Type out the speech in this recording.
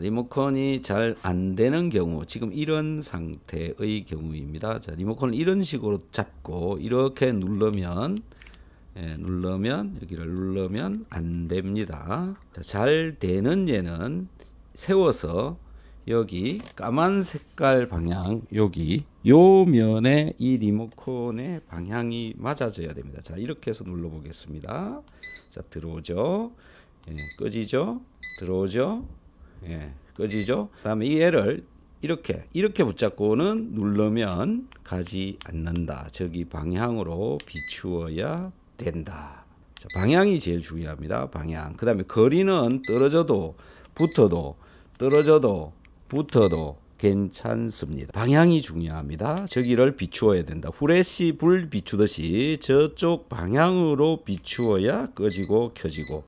리모컨이 잘 안 되는 경우, 지금 이런 상태의 경우입니다. 자, 리모컨을 이런 식으로 잡고 이렇게 누르면 예, 누르면 여기를 누르면 안 됩니다. 자, 잘 되는 얘는 세워서 여기 까만 색깔 방향 여기 요 면에 이 리모컨의 방향이 맞아져야 됩니다. 자 이렇게 해서 눌러 보겠습니다. 자 들어오죠. 예, 꺼지죠. 들어오죠. 예, 꺼지죠. 다음에 이 얘를 이렇게 이렇게 붙잡고는 누르면 가지 않는다. 저기 방향으로 비추어야 된다. 자, 방향이 제일 중요합니다. 방향. 그 다음에 거리는 떨어져도 붙어도 떨어져도 붙어도 괜찮습니다. 방향이 중요합니다. 저기를 비추어야 된다. 후레시 불 비추듯이 저쪽 방향으로 비추어야 꺼지고 켜지고